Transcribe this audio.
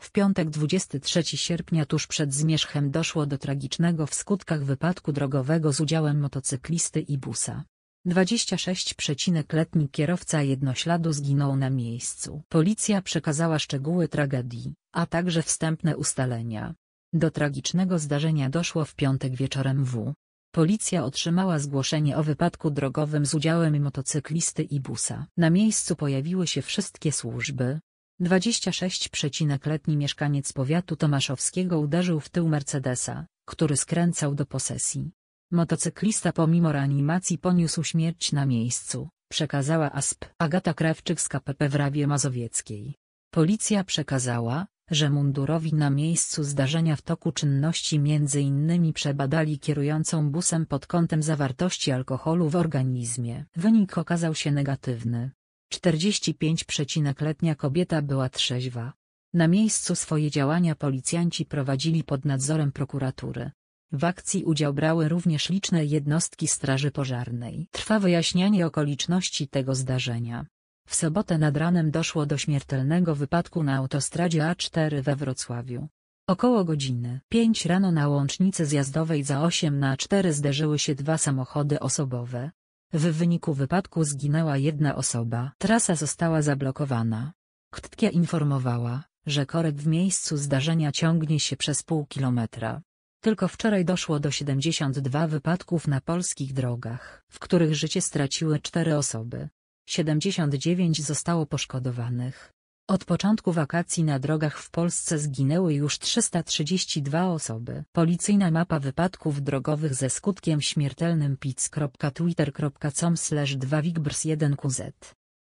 W piątek 23 sierpnia tuż przed zmierzchem doszło do tragicznego w skutkach wypadku drogowego z udziałem motocyklisty i busa. 26-letni kierowca jednośladu zginął na miejscu. Policja przekazała szczegóły tragedii, a także wstępne ustalenia. Do tragicznego zdarzenia doszło w piątek wieczorem w. Policja otrzymała zgłoszenie o wypadku drogowym z udziałem motocyklisty i busa. Na miejscu pojawiły się wszystkie służby, 26, letni mieszkaniec powiatu tomaszowskiego uderzył w tył Mercedesa, który skręcał do posesji. Motocyklista pomimo reanimacji poniósł śmierć na miejscu, przekazała ASP Agata Krewczyk z KPP w Rawie Mazowieckiej. Policja przekazała, że mundurowi na miejscu zdarzenia w toku czynności m.in. przebadali kierującą busem pod kątem zawartości alkoholu w organizmie. Wynik okazał się negatywny. 45 letnia kobieta była trzeźwa. Na miejscu swoje działania policjanci prowadzili pod nadzorem prokuratury. W akcji udział brały również liczne jednostki Straży Pożarnej. Trwa wyjaśnianie okoliczności tego zdarzenia. W sobotę nad ranem doszło do śmiertelnego wypadku na autostradzie A4 we Wrocławiu. Około godziny 5 rano na łącznicy zjazdowej za 8 na 4 zderzyły się dwa samochody osobowe. W wyniku wypadku zginęła jedna osoba. Trasa została zablokowana. Ktkia informowała, że korek w miejscu zdarzenia ciągnie się przez pół kilometra. Tylko wczoraj doszło do 72 wypadków na polskich drogach, w których życie straciły cztery osoby. 79 zostało poszkodowanych. Od początku wakacji na drogach w Polsce zginęły już 332 osoby. Policyjna mapa wypadków drogowych ze skutkiem śmiertelnym pic.twitter.com slash 2wigbrs1qz